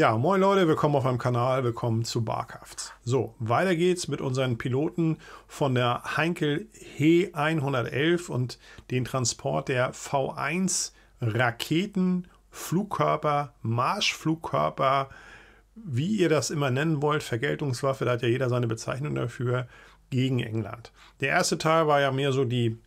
Ja, moin Leute, willkommen auf meinem Kanal, willkommen zu Barkrafts. So, weiter geht's mit unseren Piloten von der Heinkel He111 und den Transport der V1 Raketen, Flugkörper, Marschflugkörper, wie ihr das immer nennen wollt, Vergeltungswaffe, da hat ja jeder seine Bezeichnung dafür, gegen England. Der erste Teil war ja mehr so die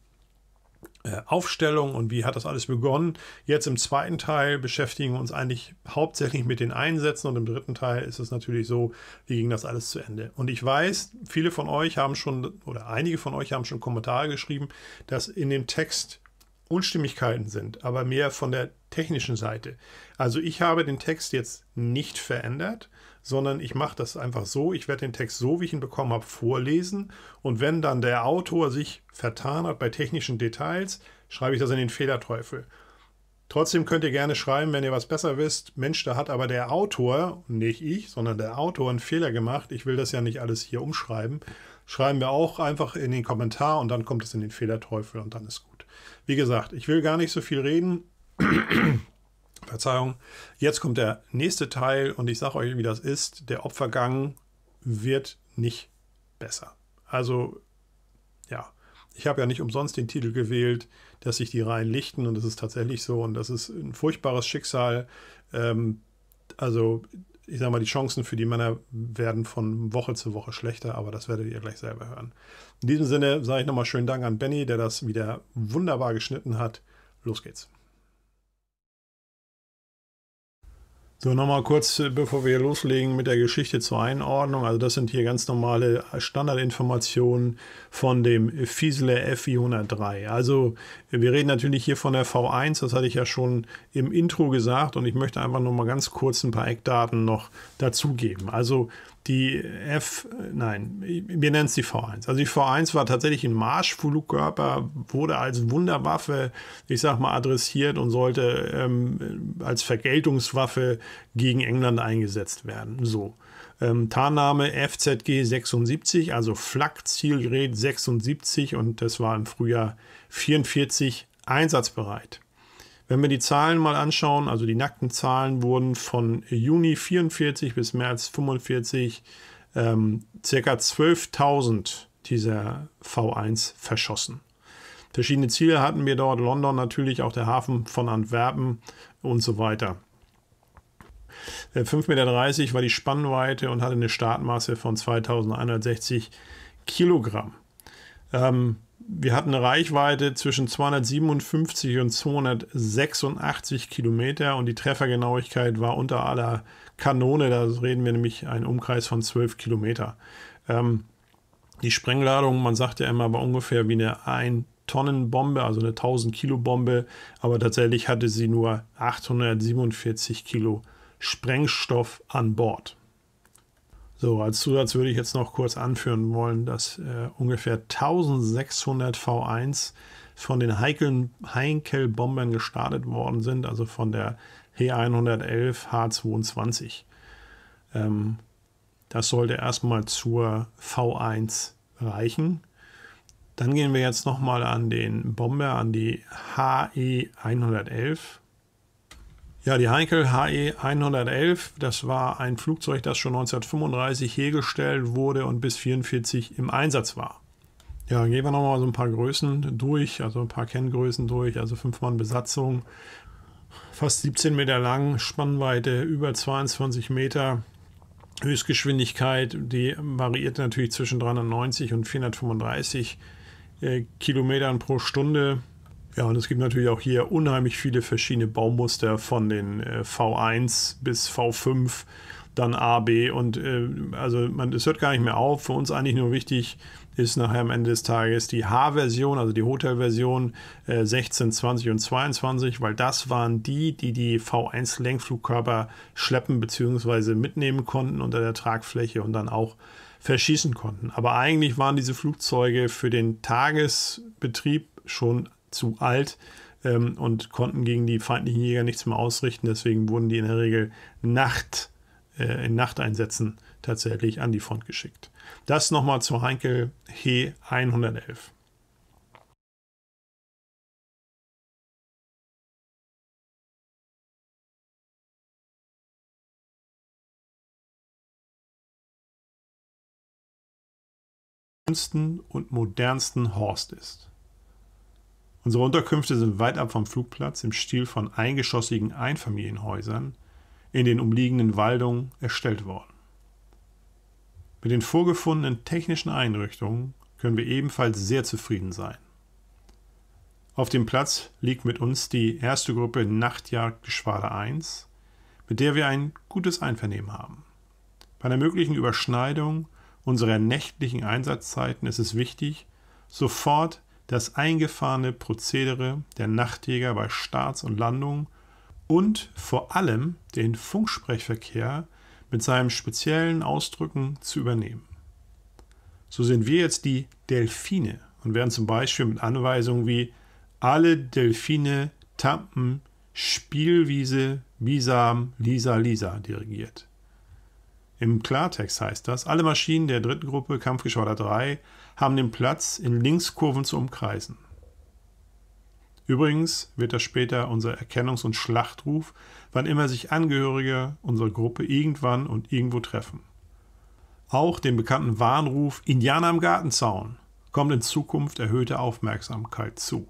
äh, Aufstellung und wie hat das alles begonnen. Jetzt im zweiten Teil beschäftigen wir uns eigentlich hauptsächlich mit den Einsätzen und im dritten Teil ist es natürlich so, wie ging das alles zu Ende. Und ich weiß, viele von euch haben schon oder einige von euch haben schon Kommentare geschrieben, dass in dem Text Unstimmigkeiten sind, aber mehr von der technischen Seite. Also ich habe den Text jetzt nicht verändert sondern ich mache das einfach so, ich werde den Text so, wie ich ihn bekommen habe, vorlesen und wenn dann der Autor sich vertan hat bei technischen Details, schreibe ich das in den Fehlerteufel. Trotzdem könnt ihr gerne schreiben, wenn ihr was besser wisst. Mensch, da hat aber der Autor, nicht ich, sondern der Autor einen Fehler gemacht. Ich will das ja nicht alles hier umschreiben. Schreiben wir auch einfach in den Kommentar und dann kommt es in den Fehlerteufel und dann ist gut. Wie gesagt, ich will gar nicht so viel reden. Verzeihung. Jetzt kommt der nächste Teil und ich sage euch, wie das ist. Der Opfergang wird nicht besser. Also, ja, ich habe ja nicht umsonst den Titel gewählt, dass sich die Reihen lichten und das ist tatsächlich so und das ist ein furchtbares Schicksal. Ähm, also, ich sage mal, die Chancen für die Männer werden von Woche zu Woche schlechter, aber das werdet ihr gleich selber hören. In diesem Sinne sage ich nochmal schönen Dank an Benny, der das wieder wunderbar geschnitten hat. Los geht's. So, nochmal kurz, äh, bevor wir loslegen mit der Geschichte zur Einordnung. Also das sind hier ganz normale äh, Standardinformationen von dem Fiesler F403. Also wir reden natürlich hier von der V1, das hatte ich ja schon im Intro gesagt und ich möchte einfach nochmal ganz kurz ein paar Eckdaten noch dazugeben. Also die F, nein, wir nennen es die V1. Also die V1 war tatsächlich ein Marschflugkörper, wurde als Wunderwaffe, ich sag mal, adressiert und sollte ähm, als Vergeltungswaffe gegen England eingesetzt werden. So. Ähm, Tarnname FZG 76, also Flak Zielgerät 76 und das war im Frühjahr 44 einsatzbereit. Wenn wir die Zahlen mal anschauen, also die nackten Zahlen wurden von Juni 44 bis März 45 ähm, circa 12.000 dieser V1 verschossen. Verschiedene Ziele hatten wir dort, London natürlich, auch der Hafen von Antwerpen und so weiter. 5,30 äh, Meter war die Spannweite und hatte eine Startmasse von 2160 Kilogramm. Ähm, wir hatten eine Reichweite zwischen 257 und 286 Kilometer und die Treffergenauigkeit war unter aller Kanone. Da reden wir nämlich einen Umkreis von 12 Kilometer. Ähm, die Sprengladung, man sagt ja immer, war ungefähr wie eine 1 Tonnen Bombe, also eine 1000 Kilo Bombe, aber tatsächlich hatte sie nur 847 Kilo Sprengstoff an Bord. So, als Zusatz würde ich jetzt noch kurz anführen wollen, dass äh, ungefähr 1600 V1 von den Heikel, Heinkel-Bombern gestartet worden sind, also von der He111 H22. Ähm, das sollte erstmal zur V1 reichen. Dann gehen wir jetzt nochmal an den Bomber, an die HE111 ja, die Heinkel HE 111, das war ein Flugzeug, das schon 1935 hergestellt wurde und bis 1944 im Einsatz war. Ja, gehen wir nochmal so ein paar Größen durch, also ein paar Kenngrößen durch, also 5 Mann Besatzung, fast 17 Meter lang, Spannweite über 22 Meter, Höchstgeschwindigkeit, die variiert natürlich zwischen 390 und 435 äh, Kilometern pro Stunde. Ja, und es gibt natürlich auch hier unheimlich viele verschiedene Baumuster von den äh, V1 bis V5, dann A, B und äh, also man, es hört gar nicht mehr auf. Für uns eigentlich nur wichtig ist nachher am Ende des Tages die H-Version, also die Hotel-Version äh, 16, 20 und 22, weil das waren die, die die V1-Lenkflugkörper schleppen bzw. mitnehmen konnten unter der Tragfläche und dann auch verschießen konnten. Aber eigentlich waren diese Flugzeuge für den Tagesbetrieb schon zu alt ähm, und konnten gegen die feindlichen Jäger nichts mehr ausrichten. Deswegen wurden die in der Regel Nacht, äh, in Nachteinsätzen tatsächlich an die Front geschickt. Das nochmal zur Heinkel He 111. und modernsten Horst ist. Unsere Unterkünfte sind weit ab vom Flugplatz im Stil von eingeschossigen Einfamilienhäusern in den umliegenden Waldungen erstellt worden. Mit den vorgefundenen technischen Einrichtungen können wir ebenfalls sehr zufrieden sein. Auf dem Platz liegt mit uns die erste Gruppe Nachtjagdgeschwader 1, mit der wir ein gutes Einvernehmen haben. Bei einer möglichen Überschneidung unserer nächtlichen Einsatzzeiten ist es wichtig, sofort das eingefahrene Prozedere der Nachtjäger bei Starts und Landungen und vor allem den Funksprechverkehr mit seinen speziellen Ausdrücken zu übernehmen. So sind wir jetzt die Delfine und werden zum Beispiel mit Anweisungen wie alle Delfine Tampen Spielwiese Bisam Lisa Lisa dirigiert. Im Klartext heißt das, alle Maschinen der dritten Gruppe Kampfgeschwader 3 haben den Platz in Linkskurven zu umkreisen. Übrigens wird das später unser Erkennungs- und Schlachtruf, wann immer sich Angehörige unserer Gruppe irgendwann und irgendwo treffen. Auch dem bekannten Warnruf Indianer am Gartenzaun kommt in Zukunft erhöhte Aufmerksamkeit zu.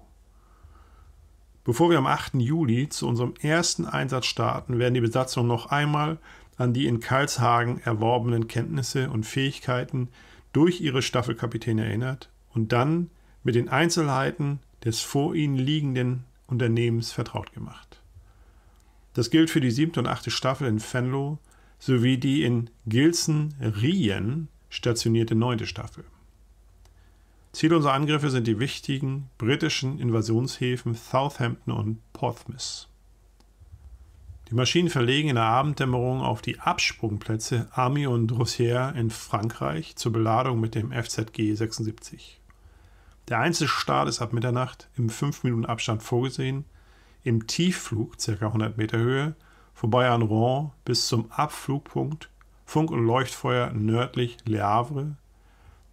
Bevor wir am 8. Juli zu unserem ersten Einsatz starten, werden die Besatzung noch einmal an die in Karlshagen erworbenen Kenntnisse und Fähigkeiten durch ihre Staffelkapitäne erinnert und dann mit den Einzelheiten des vor ihnen liegenden Unternehmens vertraut gemacht. Das gilt für die siebte und achte Staffel in Venlo sowie die in Gilsen-Rien stationierte neunte Staffel. Ziel unserer Angriffe sind die wichtigen britischen Invasionshäfen Southampton und Portsmouth. Die Maschinen verlegen in der Abenddämmerung auf die Absprungplätze Army und Rossier in Frankreich zur Beladung mit dem FZG 76. Der Einzelstart ist ab Mitternacht im 5-Minuten-Abstand vorgesehen, im Tiefflug ca. 100 Meter Höhe, vorbei an Rouen bis zum Abflugpunkt Funk- und Leuchtfeuer nördlich Le Havre,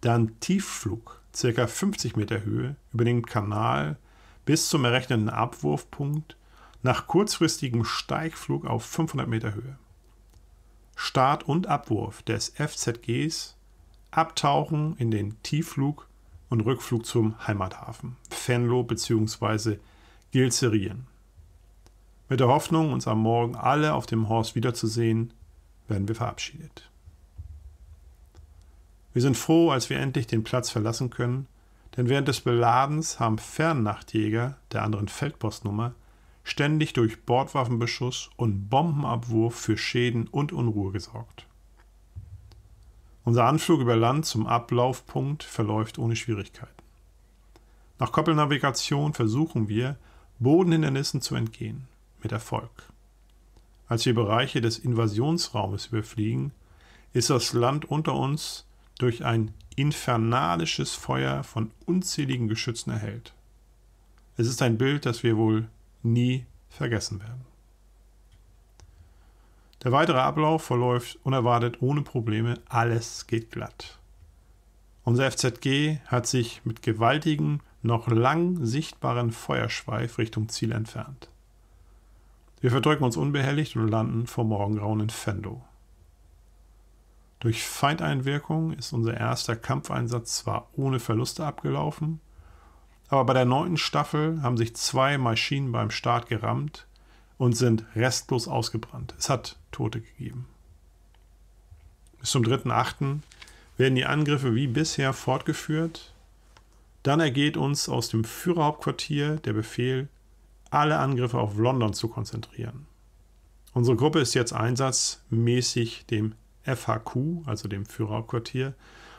dann Tiefflug ca. 50 Meter Höhe über den Kanal bis zum errechneten Abwurfpunkt nach kurzfristigem Steigflug auf 500 Meter Höhe. Start und Abwurf des FZGs, Abtauchen in den Tiefflug und Rückflug zum Heimathafen, Fenlo bzw. Gilzerien. Mit der Hoffnung, uns am Morgen alle auf dem Horst wiederzusehen, werden wir verabschiedet. Wir sind froh, als wir endlich den Platz verlassen können, denn während des Beladens haben Fernnachtjäger der anderen Feldpostnummer ständig durch Bordwaffenbeschuss und Bombenabwurf für Schäden und Unruhe gesorgt. Unser Anflug über Land zum Ablaufpunkt verläuft ohne Schwierigkeiten. Nach Koppelnavigation versuchen wir, Bodenhindernissen zu entgehen, mit Erfolg. Als wir Bereiche des Invasionsraumes überfliegen, ist das Land unter uns durch ein infernalisches Feuer von unzähligen Geschützen erhellt. Es ist ein Bild, das wir wohl nie vergessen werden. Der weitere Ablauf verläuft unerwartet ohne Probleme, alles geht glatt. Unser FZG hat sich mit gewaltigem, noch lang sichtbaren Feuerschweif Richtung Ziel entfernt. Wir verdrücken uns unbehelligt und landen vor Morgengrauen in Fendo. Durch Feindeinwirkung ist unser erster Kampfeinsatz zwar ohne Verluste abgelaufen, aber bei der neunten Staffel haben sich zwei Maschinen beim Start gerammt und sind restlos ausgebrannt. Es hat Tote gegeben. Bis zum 3.8. werden die Angriffe wie bisher fortgeführt. Dann ergeht uns aus dem Führerhauptquartier der Befehl, alle Angriffe auf London zu konzentrieren. Unsere Gruppe ist jetzt einsatzmäßig dem FHQ, also dem Führerhauptquartier,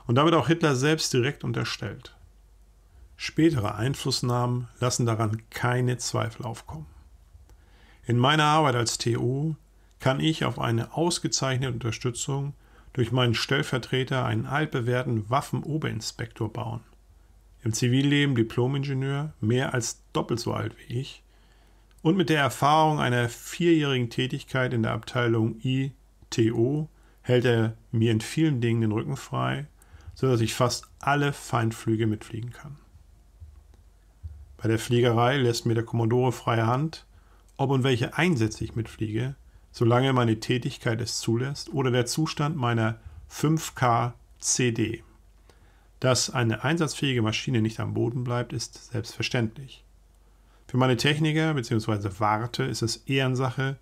und damit auch Hitler selbst direkt unterstellt. Spätere Einflussnahmen lassen daran keine Zweifel aufkommen. In meiner Arbeit als TO kann ich auf eine ausgezeichnete Unterstützung durch meinen Stellvertreter einen altbewährten Waffenoberinspektor bauen. Im Zivilleben Diplomingenieur, mehr als doppelt so alt wie ich, und mit der Erfahrung einer vierjährigen Tätigkeit in der Abteilung ITO hält er mir in vielen Dingen den Rücken frei, sodass ich fast alle Feindflüge mitfliegen kann. Bei der Fliegerei lässt mir der Kommodore freie Hand, ob und welche Einsätze ich mitfliege, solange meine Tätigkeit es zulässt oder der Zustand meiner 5K CD. Dass eine einsatzfähige Maschine nicht am Boden bleibt, ist selbstverständlich. Für meine Techniker bzw. Warte ist es Ehrensache,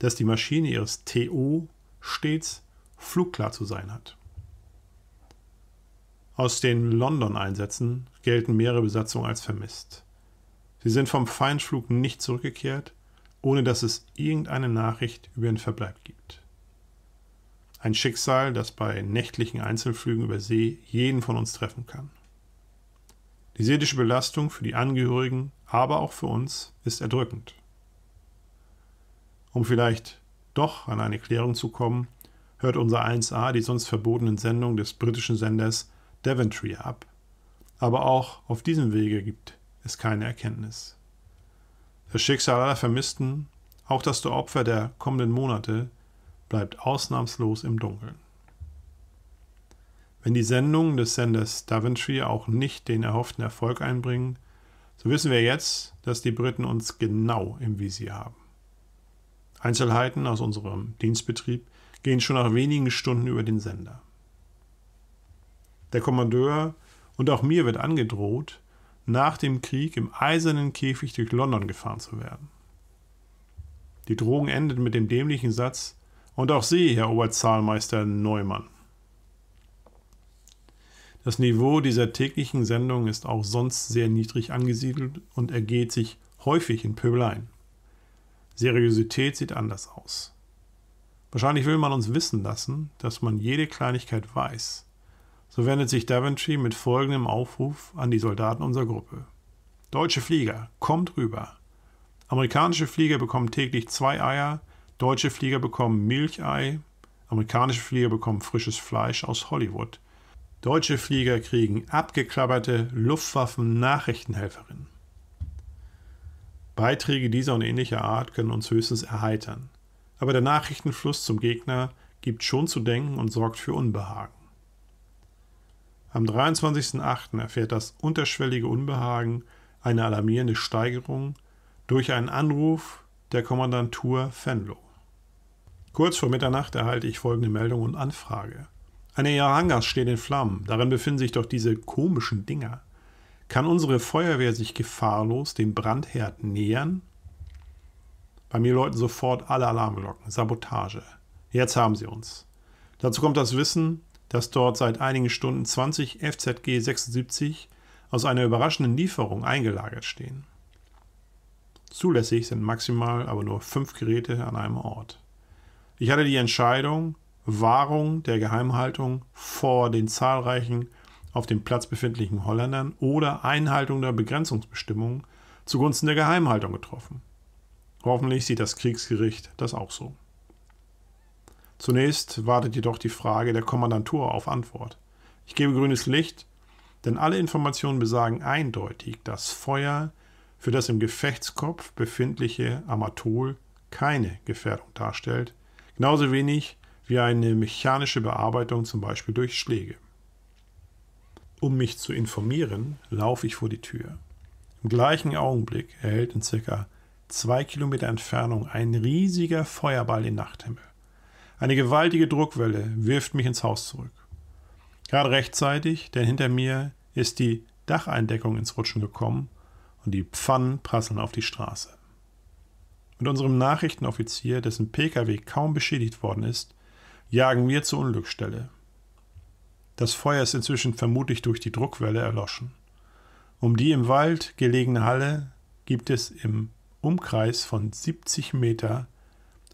dass die Maschine ihres TO stets flugklar zu sein hat. Aus den London-Einsätzen gelten mehrere Besatzungen als vermisst. Sie sind vom Feindflug nicht zurückgekehrt, ohne dass es irgendeine Nachricht über ihren Verbleib gibt. Ein Schicksal, das bei nächtlichen Einzelflügen über See jeden von uns treffen kann. Die seelische Belastung für die Angehörigen, aber auch für uns, ist erdrückend. Um vielleicht doch an eine Klärung zu kommen, hört unser 1a die sonst verbotenen Sendungen des britischen Senders Deventry ab. Aber auch auf diesem Wege gibt ist keine Erkenntnis. Das Schicksal aller Vermissten, auch das der Opfer der kommenden Monate, bleibt ausnahmslos im Dunkeln. Wenn die Sendungen des Senders Daventry auch nicht den erhofften Erfolg einbringen, so wissen wir jetzt, dass die Briten uns genau im Visier haben. Einzelheiten aus unserem Dienstbetrieb gehen schon nach wenigen Stunden über den Sender. Der Kommandeur und auch mir wird angedroht, nach dem Krieg im eisernen Käfig durch London gefahren zu werden. Die Drohung endet mit dem dämlichen Satz, und auch Sie, Herr Oberzahlmeister Neumann. Das Niveau dieser täglichen Sendung ist auch sonst sehr niedrig angesiedelt und ergeht sich häufig in Pöbeleien. Seriosität sieht anders aus. Wahrscheinlich will man uns wissen lassen, dass man jede Kleinigkeit weiß, so wendet sich Daventry mit folgendem Aufruf an die Soldaten unserer Gruppe. Deutsche Flieger, kommt rüber. Amerikanische Flieger bekommen täglich zwei Eier, deutsche Flieger bekommen Milchei, amerikanische Flieger bekommen frisches Fleisch aus Hollywood. Deutsche Flieger kriegen abgeklapperte Luftwaffen-Nachrichtenhelferinnen. Beiträge dieser und ähnlicher Art können uns höchstens erheitern. Aber der Nachrichtenfluss zum Gegner gibt schon zu denken und sorgt für Unbehagen. Am 23.08. erfährt das unterschwellige Unbehagen eine alarmierende Steigerung durch einen Anruf der Kommandantur Venlo. Kurz vor Mitternacht erhalte ich folgende Meldung und Anfrage. Eine Jarangas steht in Flammen. Darin befinden sich doch diese komischen Dinger. Kann unsere Feuerwehr sich gefahrlos dem Brandherd nähern? Bei mir läuten sofort alle Alarmglocken. Sabotage. Jetzt haben sie uns. Dazu kommt das Wissen, dass dort seit einigen Stunden 20 FZG 76 aus einer überraschenden Lieferung eingelagert stehen. Zulässig sind maximal aber nur fünf Geräte an einem Ort. Ich hatte die Entscheidung, Wahrung der Geheimhaltung vor den zahlreichen auf dem Platz befindlichen Holländern oder Einhaltung der Begrenzungsbestimmungen zugunsten der Geheimhaltung getroffen. Hoffentlich sieht das Kriegsgericht das auch so. Zunächst wartet jedoch die Frage der Kommandantur auf Antwort. Ich gebe grünes Licht, denn alle Informationen besagen eindeutig, dass Feuer für das im Gefechtskopf befindliche Amatol keine Gefährdung darstellt, genauso wenig wie eine mechanische Bearbeitung zum Beispiel durch Schläge. Um mich zu informieren, laufe ich vor die Tür. Im gleichen Augenblick erhält in circa zwei Kilometer Entfernung ein riesiger Feuerball den Nachthimmel. Eine gewaltige Druckwelle wirft mich ins Haus zurück. Gerade rechtzeitig, denn hinter mir ist die Dacheindeckung ins Rutschen gekommen und die Pfannen prasseln auf die Straße. Mit unserem Nachrichtenoffizier, dessen Pkw kaum beschädigt worden ist, jagen wir zur Unglücksstelle. Das Feuer ist inzwischen vermutlich durch die Druckwelle erloschen. Um die im Wald gelegene Halle gibt es im Umkreis von 70 Meter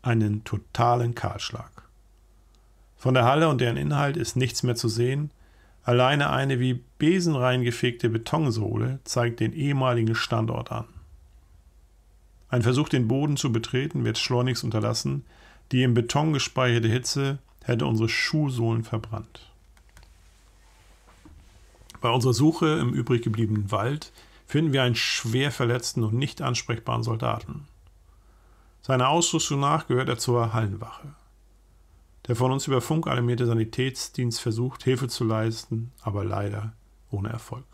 einen totalen Kahlschlag. Von der Halle und deren Inhalt ist nichts mehr zu sehen, alleine eine wie besenrein gefegte Betonsohle zeigt den ehemaligen Standort an. Ein Versuch, den Boden zu betreten, wird schleunigst unterlassen, die im Beton gespeicherte Hitze hätte unsere Schuhsohlen verbrannt. Bei unserer Suche im übrig gebliebenen Wald finden wir einen schwer verletzten und nicht ansprechbaren Soldaten. Seiner Ausrüstung nach gehört er zur Hallenwache. Der von uns über Funk alarmierte Sanitätsdienst versucht, Hilfe zu leisten, aber leider ohne Erfolg.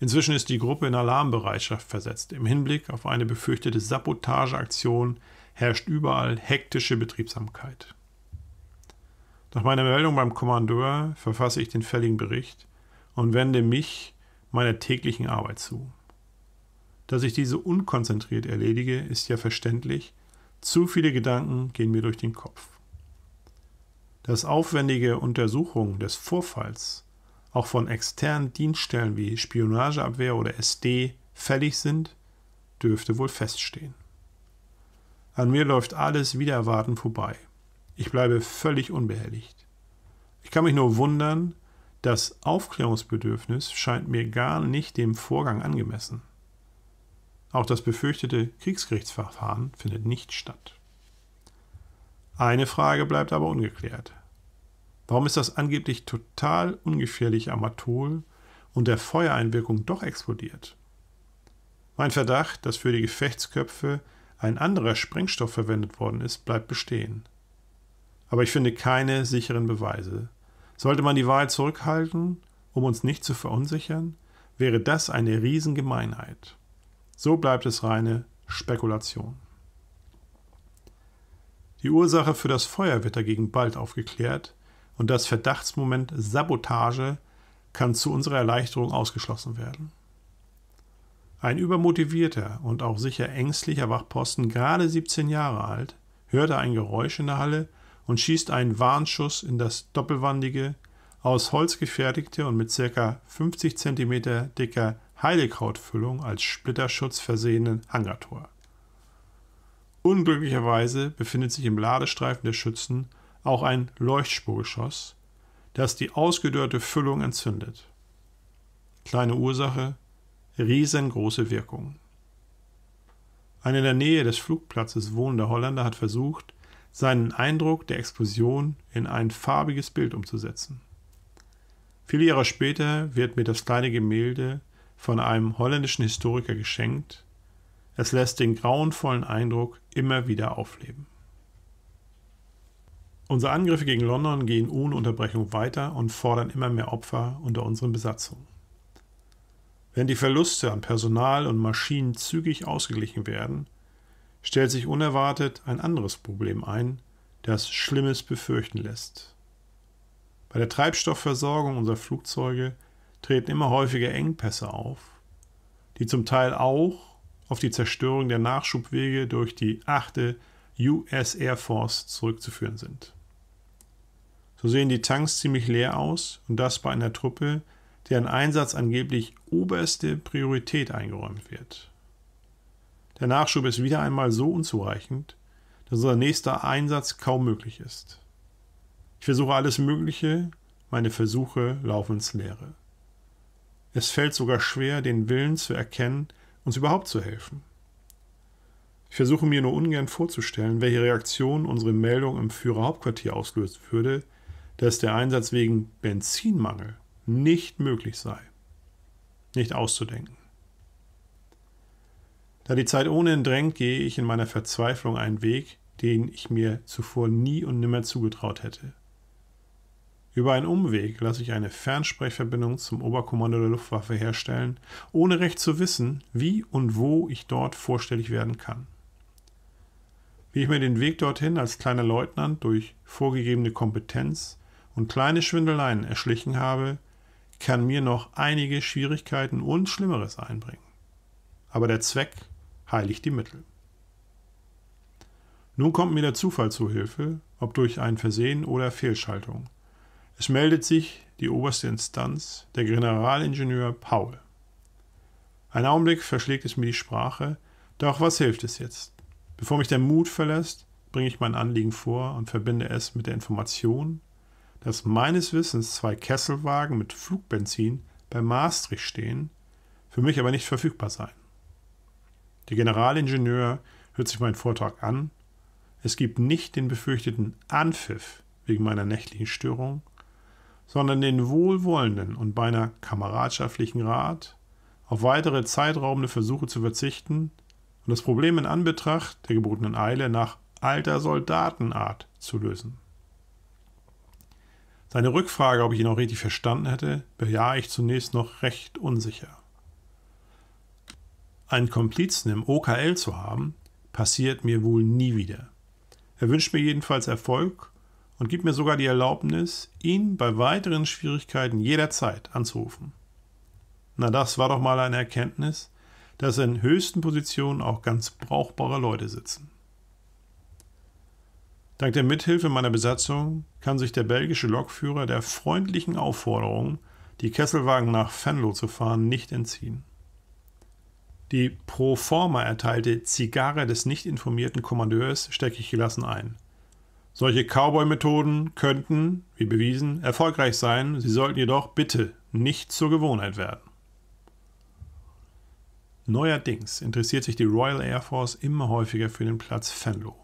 Inzwischen ist die Gruppe in Alarmbereitschaft versetzt. Im Hinblick auf eine befürchtete Sabotageaktion herrscht überall hektische Betriebsamkeit. Nach meiner Meldung beim Kommandeur verfasse ich den fälligen Bericht und wende mich meiner täglichen Arbeit zu. Dass ich diese unkonzentriert erledige, ist ja verständlich. Zu viele Gedanken gehen mir durch den Kopf. Dass aufwendige Untersuchungen des Vorfalls auch von externen Dienststellen wie Spionageabwehr oder SD fällig sind, dürfte wohl feststehen. An mir läuft alles wieder erwarten vorbei. Ich bleibe völlig unbehelligt. Ich kann mich nur wundern, das Aufklärungsbedürfnis scheint mir gar nicht dem Vorgang angemessen. Auch das befürchtete Kriegsgerichtsverfahren findet nicht statt. Eine Frage bleibt aber ungeklärt. Warum ist das angeblich total ungefährliche Amatol und der Feuereinwirkung doch explodiert? Mein Verdacht, dass für die Gefechtsköpfe ein anderer Sprengstoff verwendet worden ist, bleibt bestehen. Aber ich finde keine sicheren Beweise. Sollte man die Wahl zurückhalten, um uns nicht zu verunsichern, wäre das eine Riesengemeinheit. So bleibt es reine Spekulation. Die Ursache für das Feuer wird dagegen bald aufgeklärt und das Verdachtsmoment Sabotage kann zu unserer Erleichterung ausgeschlossen werden. Ein übermotivierter und auch sicher ängstlicher Wachposten, gerade 17 Jahre alt, hörte ein Geräusch in der Halle und schießt einen Warnschuss in das doppelwandige, aus Holz gefertigte und mit ca. 50 cm dicker Heidekrautfüllung als Splitterschutz versehenen Hangartor. Unglücklicherweise befindet sich im Ladestreifen der Schützen auch ein Leuchtspurgeschoss, das die ausgedörrte Füllung entzündet. Kleine Ursache, riesengroße Wirkung. Ein in der Nähe des Flugplatzes wohnender Holländer hat versucht, seinen Eindruck der Explosion in ein farbiges Bild umzusetzen. Viele Jahre später wird mir das kleine Gemälde von einem holländischen Historiker geschenkt. Es lässt den grauenvollen Eindruck immer wieder aufleben. Unsere Angriffe gegen London gehen ohne Unterbrechung weiter und fordern immer mehr Opfer unter unseren Besatzungen. Wenn die Verluste an Personal und Maschinen zügig ausgeglichen werden, stellt sich unerwartet ein anderes Problem ein, das Schlimmes befürchten lässt. Bei der Treibstoffversorgung unserer Flugzeuge treten immer häufiger Engpässe auf, die zum Teil auch auf die Zerstörung der Nachschubwege durch die 8. US Air Force zurückzuführen sind. So sehen die Tanks ziemlich leer aus und das bei einer Truppe, deren Einsatz angeblich oberste Priorität eingeräumt wird. Der Nachschub ist wieder einmal so unzureichend, dass unser nächster Einsatz kaum möglich ist. Ich versuche alles Mögliche, meine Versuche laufen ins Leere. Es fällt sogar schwer, den Willen zu erkennen, uns überhaupt zu helfen. Ich versuche mir nur ungern vorzustellen, welche Reaktion unsere Meldung im Führerhauptquartier auslöst würde, dass der Einsatz wegen Benzinmangel nicht möglich sei. Nicht auszudenken. Da die Zeit ohnehin drängt, gehe ich in meiner Verzweiflung einen Weg, den ich mir zuvor nie und nimmer zugetraut hätte. Über einen Umweg lasse ich eine Fernsprechverbindung zum Oberkommando der Luftwaffe herstellen, ohne recht zu wissen, wie und wo ich dort vorstellig werden kann. Wie ich mir den Weg dorthin als kleiner Leutnant durch vorgegebene Kompetenz und kleine Schwindeleien erschlichen habe, kann mir noch einige Schwierigkeiten und Schlimmeres einbringen. Aber der Zweck heiligt die Mittel. Nun kommt mir der Zufall zu Hilfe, ob durch ein Versehen oder Fehlschaltung. Es meldet sich die oberste Instanz, der Generalingenieur Paul. Ein Augenblick verschlägt es mir die Sprache, doch was hilft es jetzt? Bevor mich der Mut verlässt, bringe ich mein Anliegen vor und verbinde es mit der Information, dass meines Wissens zwei Kesselwagen mit Flugbenzin bei Maastricht stehen, für mich aber nicht verfügbar seien. Der Generalingenieur hört sich meinen Vortrag an. Es gibt nicht den befürchteten Anpfiff wegen meiner nächtlichen Störung sondern den wohlwollenden und beinahe kameradschaftlichen Rat, auf weitere zeitraubende Versuche zu verzichten und das Problem in Anbetracht der gebotenen Eile nach alter Soldatenart zu lösen. Seine Rückfrage, ob ich ihn auch richtig verstanden hätte, bejahe ich zunächst noch recht unsicher. Einen Komplizen im OKL zu haben, passiert mir wohl nie wieder. Er wünscht mir jedenfalls Erfolg und gibt mir sogar die Erlaubnis, ihn bei weiteren Schwierigkeiten jederzeit anzurufen. Na, das war doch mal eine Erkenntnis, dass in höchsten Positionen auch ganz brauchbare Leute sitzen. Dank der Mithilfe meiner Besatzung kann sich der belgische Lokführer der freundlichen Aufforderung, die Kesselwagen nach Venlo zu fahren, nicht entziehen. Die pro forma erteilte Zigarre des nicht informierten Kommandeurs stecke ich gelassen ein solche Cowboy-Methoden könnten, wie bewiesen, erfolgreich sein, sie sollten jedoch bitte nicht zur Gewohnheit werden. Neuerdings interessiert sich die Royal Air Force immer häufiger für den Platz Venlo.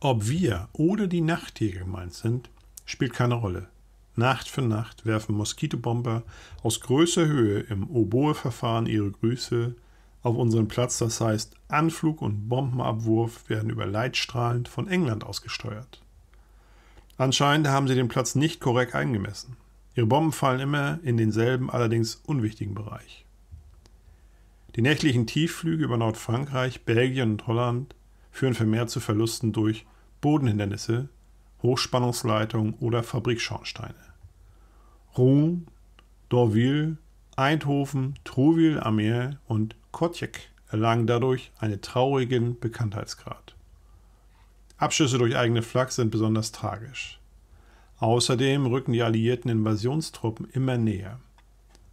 Ob wir oder die Nachtjäger gemeint sind, spielt keine Rolle. Nacht für Nacht werfen Moskitobomber aus größer Höhe im Oboe-Verfahren ihre Grüße auf unseren Platz. Das heißt, Anflug und Bombenabwurf werden über Leitstrahlen von England ausgesteuert. Anscheinend haben sie den Platz nicht korrekt eingemessen. Ihre Bomben fallen immer in denselben, allerdings unwichtigen Bereich. Die nächtlichen Tiefflüge über Nordfrankreich, Belgien und Holland führen vermehrt zu Verlusten durch Bodenhindernisse, Hochspannungsleitungen oder Fabrikschornsteine. Rouen, Dorville, Eindhoven, Trouville am und Kotjek erlangen dadurch einen traurigen Bekanntheitsgrad. Abschüsse durch eigene Flak sind besonders tragisch. Außerdem rücken die alliierten Invasionstruppen immer näher.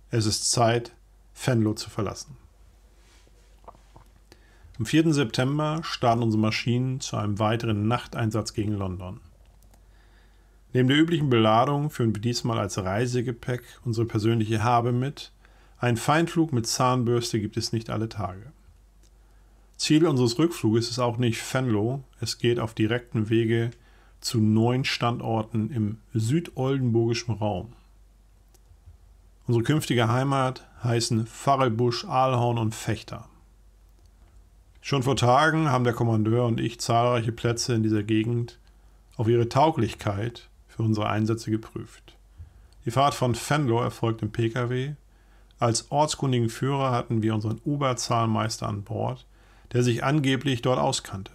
Es ist Zeit, Fenlo zu verlassen. Am 4. September starten unsere Maschinen zu einem weiteren Nachteinsatz gegen London. Neben der üblichen Beladung führen wir diesmal als Reisegepäck unsere persönliche Habe mit. Ein Feindflug mit Zahnbürste gibt es nicht alle Tage. Ziel unseres Rückfluges ist auch nicht Venlo. Es geht auf direkten Wege zu neun Standorten im südoldenburgischen Raum. Unsere künftige Heimat heißen Farrebusch, Aalhorn und Fechter. Schon vor Tagen haben der Kommandeur und ich zahlreiche Plätze in dieser Gegend auf ihre Tauglichkeit für unsere Einsätze geprüft. Die Fahrt von Venlo erfolgt im Pkw. Als ortskundigen Führer hatten wir unseren Oberzahlmeister an Bord, der sich angeblich dort auskannte.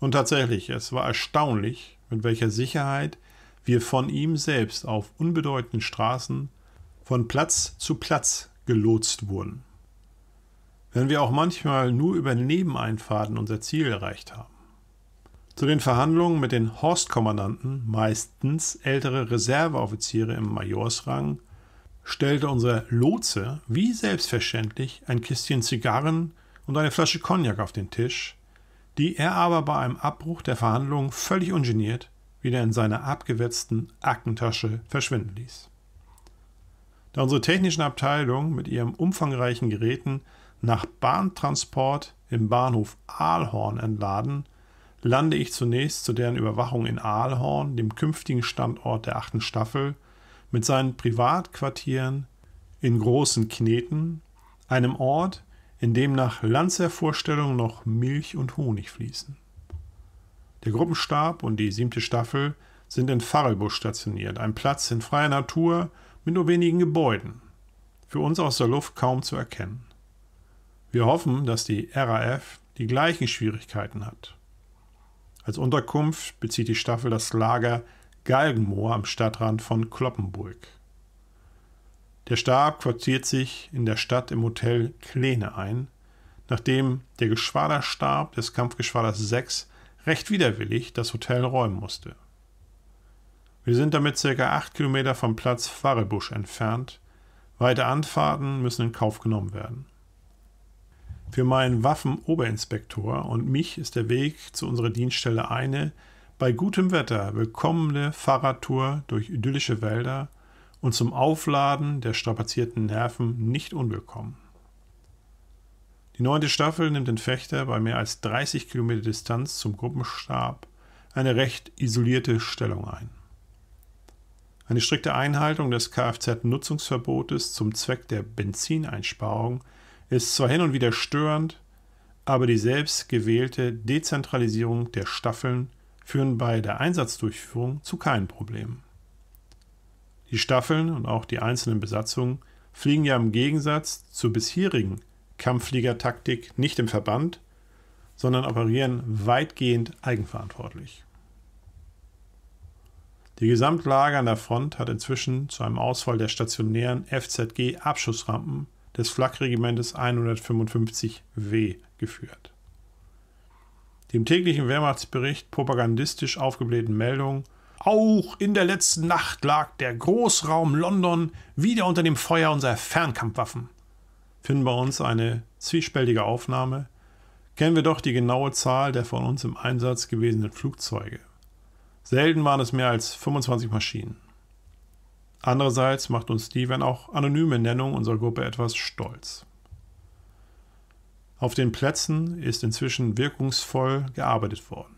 Und tatsächlich, es war erstaunlich, mit welcher Sicherheit wir von ihm selbst auf unbedeutenden Straßen von Platz zu Platz gelotst wurden. Wenn wir auch manchmal nur über Nebeneinfahrten unser Ziel erreicht haben. Zu den Verhandlungen mit den Horstkommandanten, meistens ältere Reserveoffiziere im Majorsrang, stellte unser Lotse wie selbstverständlich ein Kistchen Zigarren, und eine Flasche Cognac auf den Tisch, die er aber bei einem Abbruch der Verhandlungen völlig ungeniert wieder in seiner abgewetzten Aktentasche verschwinden ließ. Da unsere technischen Abteilung mit ihren umfangreichen Geräten nach Bahntransport im Bahnhof Aalhorn entladen, lande ich zunächst zu deren Überwachung in Aalhorn, dem künftigen Standort der achten Staffel, mit seinen Privatquartieren in Großen Kneten, einem Ort, in dem nach Lanzer Vorstellung noch Milch und Honig fließen. Der Gruppenstab und die siebte Staffel sind in Farrelbusch stationiert, ein Platz in freier Natur mit nur wenigen Gebäuden, für uns aus der Luft kaum zu erkennen. Wir hoffen, dass die RAF die gleichen Schwierigkeiten hat. Als Unterkunft bezieht die Staffel das Lager Galgenmoor am Stadtrand von Kloppenburg. Der Stab quartiert sich in der Stadt im Hotel Kleene ein, nachdem der Geschwaderstab des Kampfgeschwaders 6 recht widerwillig das Hotel räumen musste. Wir sind damit ca. 8 Kilometer vom Platz Farrebusch entfernt. Weite Anfahrten müssen in Kauf genommen werden. Für meinen Waffenoberinspektor und mich ist der Weg zu unserer Dienststelle eine, bei gutem Wetter willkommene Fahrradtour durch idyllische Wälder und zum Aufladen der strapazierten Nerven nicht unwillkommen. Die neunte Staffel nimmt den Fechter bei mehr als 30 Kilometer Distanz zum Gruppenstab eine recht isolierte Stellung ein. Eine strikte Einhaltung des Kfz-Nutzungsverbotes zum Zweck der Benzineinsparung ist zwar hin und wieder störend, aber die selbst gewählte Dezentralisierung der Staffeln führen bei der Einsatzdurchführung zu keinen Problemen. Die Staffeln und auch die einzelnen Besatzungen fliegen ja im Gegensatz zur bisherigen Kampffliegertaktik nicht im Verband, sondern operieren weitgehend eigenverantwortlich. Die Gesamtlage an der Front hat inzwischen zu einem Ausfall der stationären FZG-Abschussrampen des Flakregimentes 155W geführt. Die im täglichen Wehrmachtsbericht propagandistisch aufgeblähten Meldungen auch in der letzten Nacht lag der Großraum London wieder unter dem Feuer unserer Fernkampfwaffen. Finden bei uns eine zwiespältige Aufnahme. Kennen wir doch die genaue Zahl der von uns im Einsatz gewesenen Flugzeuge. Selten waren es mehr als 25 Maschinen. Andererseits macht uns die, wenn auch anonyme Nennung unserer Gruppe etwas stolz. Auf den Plätzen ist inzwischen wirkungsvoll gearbeitet worden.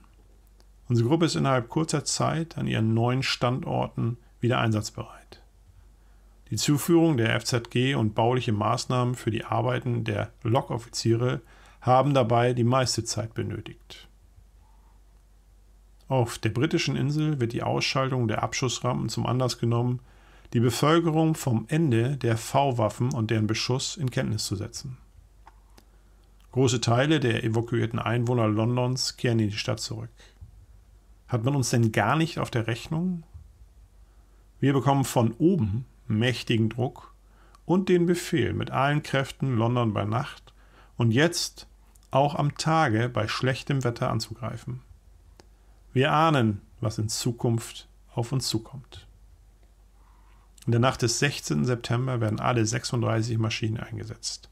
Unsere Gruppe ist innerhalb kurzer Zeit an ihren neuen Standorten wieder einsatzbereit. Die Zuführung der FZG und bauliche Maßnahmen für die Arbeiten der Lokoffiziere haben dabei die meiste Zeit benötigt. Auf der britischen Insel wird die Ausschaltung der Abschussrampen zum Anlass genommen, die Bevölkerung vom Ende der V-Waffen und deren Beschuss in Kenntnis zu setzen. Große Teile der evakuierten Einwohner Londons kehren in die Stadt zurück. Hat man uns denn gar nicht auf der Rechnung? Wir bekommen von oben mächtigen Druck und den Befehl, mit allen Kräften London bei Nacht und jetzt auch am Tage bei schlechtem Wetter anzugreifen. Wir ahnen, was in Zukunft auf uns zukommt. In der Nacht des 16. September werden alle 36 Maschinen eingesetzt.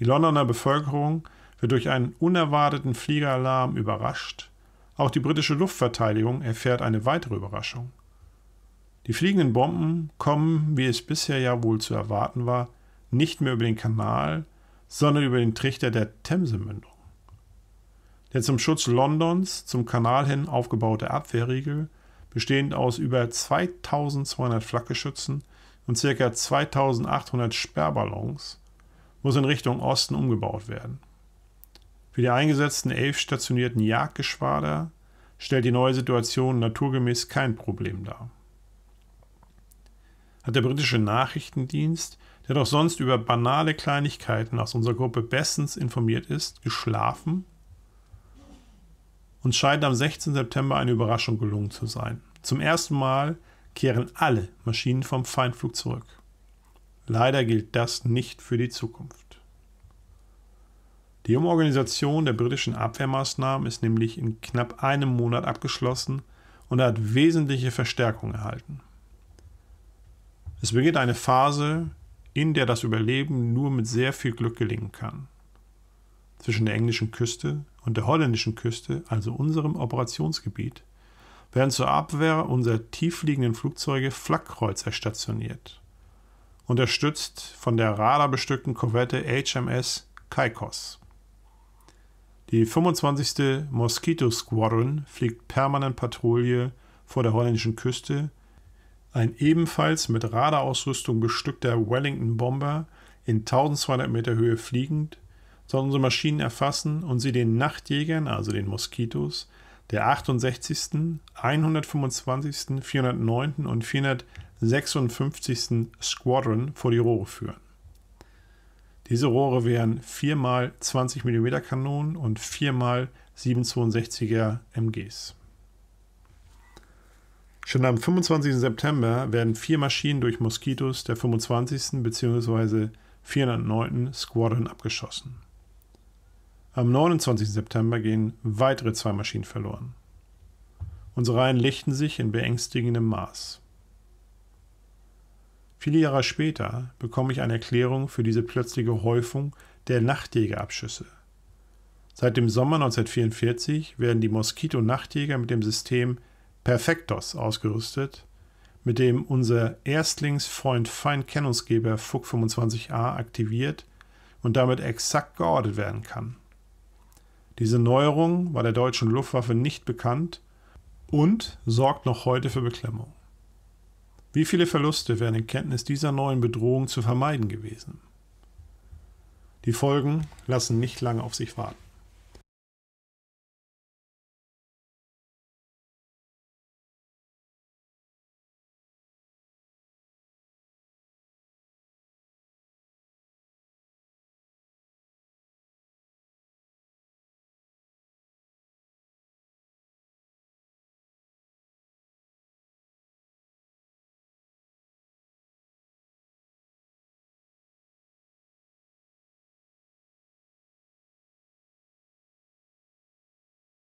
Die Londoner Bevölkerung wird durch einen unerwarteten Fliegeralarm überrascht auch die britische Luftverteidigung erfährt eine weitere Überraschung. Die fliegenden Bomben kommen, wie es bisher ja wohl zu erwarten war, nicht mehr über den Kanal, sondern über den Trichter der Themsemündung. Der zum Schutz Londons zum Kanal hin aufgebaute Abwehrriegel, bestehend aus über 2200 Flakgeschützen und ca. 2800 Sperrballons, muss in Richtung Osten umgebaut werden. Für die eingesetzten elf stationierten Jagdgeschwader stellt die neue Situation naturgemäß kein Problem dar. Hat der britische Nachrichtendienst, der doch sonst über banale Kleinigkeiten aus unserer Gruppe bestens informiert ist, geschlafen? Uns scheint am 16. September eine Überraschung gelungen zu sein. Zum ersten Mal kehren alle Maschinen vom Feindflug zurück. Leider gilt das nicht für die Zukunft. Die Umorganisation der britischen Abwehrmaßnahmen ist nämlich in knapp einem Monat abgeschlossen und hat wesentliche Verstärkung erhalten. Es beginnt eine Phase, in der das Überleben nur mit sehr viel Glück gelingen kann. Zwischen der englischen Küste und der holländischen Küste, also unserem Operationsgebiet, werden zur Abwehr unserer tiefliegenden Flugzeuge Flakkreuzer stationiert, unterstützt von der radarbestückten Korvette HMS Kaikos. Die 25. Mosquito Squadron fliegt permanent Patrouille vor der holländischen Küste. Ein ebenfalls mit Radarausrüstung bestückter Wellington Bomber in 1200 Meter Höhe fliegend soll unsere Maschinen erfassen und sie den Nachtjägern, also den Moskitos, der 68., 125., 409. und 456. Squadron vor die Rohre führen. Diese Rohre wären 4x 20 mm Kanonen und 4x 762er MGs. Schon am 25. September werden vier Maschinen durch Moskitos der 25. bzw. 409. Squadron abgeschossen. Am 29. September gehen weitere zwei Maschinen verloren. Unsere Reihen lichten sich in beängstigendem Maß. Viele Jahre später bekomme ich eine Erklärung für diese plötzliche Häufung der Nachtjägerabschüsse. Seit dem Sommer 1944 werden die Moskito-Nachtjäger mit dem System Perfectos ausgerüstet, mit dem unser Erstlingsfreund Feinkennungsgeber FUG 25a aktiviert und damit exakt geordnet werden kann. Diese Neuerung war der deutschen Luftwaffe nicht bekannt und sorgt noch heute für Beklemmung. Wie viele Verluste wären in Kenntnis dieser neuen Bedrohung zu vermeiden gewesen? Die Folgen lassen nicht lange auf sich warten.